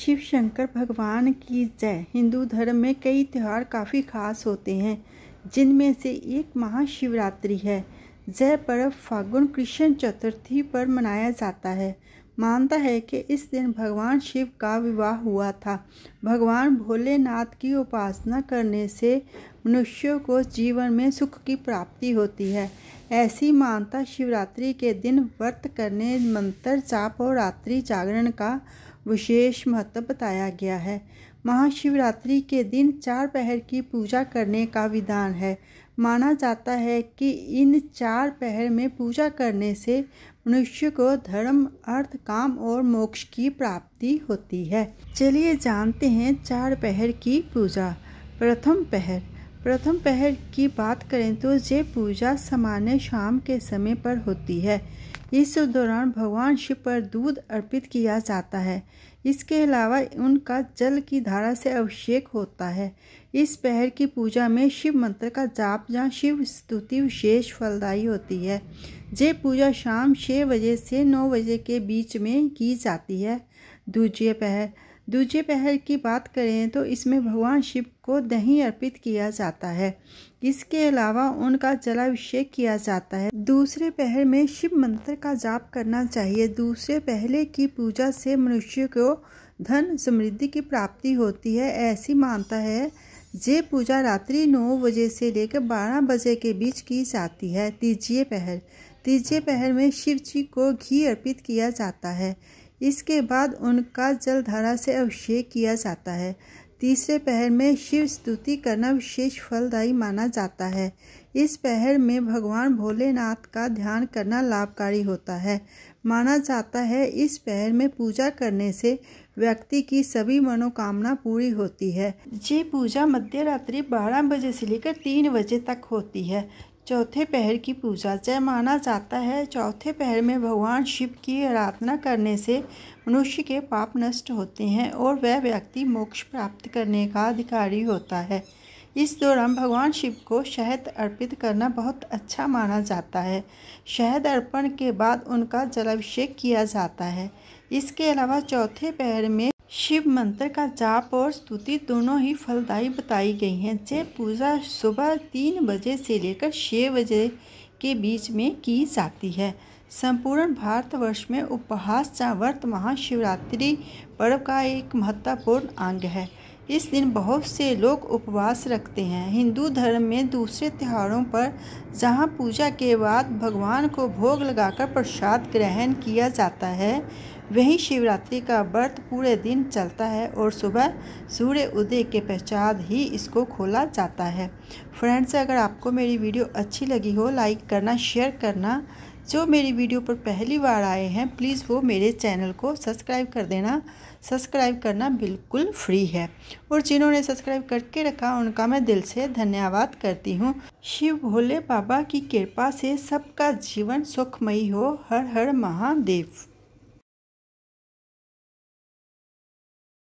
शिव शंकर भगवान की जय हिंदू धर्म में कई त्यौहार काफ़ी खास होते हैं जिनमें से एक महाशिवरात्रि है जय पर्व फागुन कृष्ण चतुर्थी पर मनाया जाता है मानता है कि इस दिन भगवान शिव का विवाह हुआ था भगवान भोलेनाथ की उपासना करने से मनुष्यों को जीवन में सुख की प्राप्ति होती है ऐसी मानता शिवरात्रि के दिन व्रत करने मंत्र जाप और रात्रि जागरण का विशेष महत्व बताया गया है महाशिवरात्रि के दिन चार पहर की पूजा करने का विधान है माना जाता है कि इन चार पहर में पूजा करने से मनुष्य को धर्म अर्थ काम और मोक्ष की प्राप्ति होती है चलिए जानते हैं चार पहर की पूजा प्रथम पहर प्रथम पहल की बात करें तो ये पूजा सामान्य शाम के समय पर होती है इस दौरान भगवान शिव पर दूध अर्पित किया जाता है इसके अलावा उनका जल की धारा से अभिषेक होता है इस पहर की पूजा में शिव मंत्र का जाप या शिव स्तुति विशेष फलदायी होती है ये पूजा शाम छः बजे से नौ बजे के बीच में की जाती है द्वितीय पहर दूजे पहर की बात करें तो इसमें भगवान शिव को दही अर्पित किया जाता है इसके अलावा उनका जलाभिषेक किया जाता है दूसरे पहर में शिव मंत्र का जाप करना चाहिए दूसरे पहले की पूजा से मनुष्य को धन समृद्धि की प्राप्ति होती है ऐसी मानता है जे पूजा रात्रि नौ बजे से लेकर बारह बजे के बीच की जाती है तीजे पहर तीजे पहर में शिव जी को घी अर्पित किया जाता है इसके बाद उनका जलधारा से अभिषेक किया जाता है तीसरे पहर में शिव स्तुति करना विशेष फलदायी माना जाता है इस पहर में भगवान भोलेनाथ का ध्यान करना लाभकारी होता है माना जाता है इस पहर में पूजा करने से व्यक्ति की सभी मनोकामना पूरी होती है ये पूजा मध्य रात्रि बारह बजे से लेकर तीन बजे तक होती है चौथे पहर की पूजा जय माना जाता है चौथे पहर में भगवान शिव की आराधना करने से मनुष्य के पाप नष्ट होते हैं और वह व्यक्ति मोक्ष प्राप्त करने का अधिकारी होता है इस दौरान भगवान शिव को शहद अर्पित करना बहुत अच्छा माना जाता है शहद अर्पण के बाद उनका जलाभिषेक किया जाता है इसके अलावा चौथे पहर में शिव मंत्र का जाप और स्तुति दोनों ही फलदायी बताई गई हैं जय पूजा सुबह तीन बजे से लेकर छः बजे के बीच में की जाती है संपूर्ण भारतवर्ष में उपहास या व्रत महाशिवरात्रि पर्व का एक महत्वपूर्ण अंग है इस दिन बहुत से लोग उपवास रखते हैं हिंदू धर्म में दूसरे त्योहारों पर जहाँ पूजा के बाद भगवान को भोग लगाकर प्रसाद ग्रहण किया जाता है वहीं शिवरात्रि का व्रत पूरे दिन चलता है और सुबह सूर्य उदय के पश्चात ही इसको खोला जाता है फ्रेंड्स अगर आपको मेरी वीडियो अच्छी लगी हो लाइक करना शेयर करना जो मेरी वीडियो पर पहली बार आए हैं प्लीज़ वो मेरे चैनल को सब्सक्राइब कर देना सब्सक्राइब करना बिल्कुल फ्री है और जिन्होंने सब्सक्राइब करके रखा उनका मैं दिल से धन्यवाद करती हूँ शिव भोले बाबा की कृपा से सबका जीवन सुखमयी हो हर हर महादेव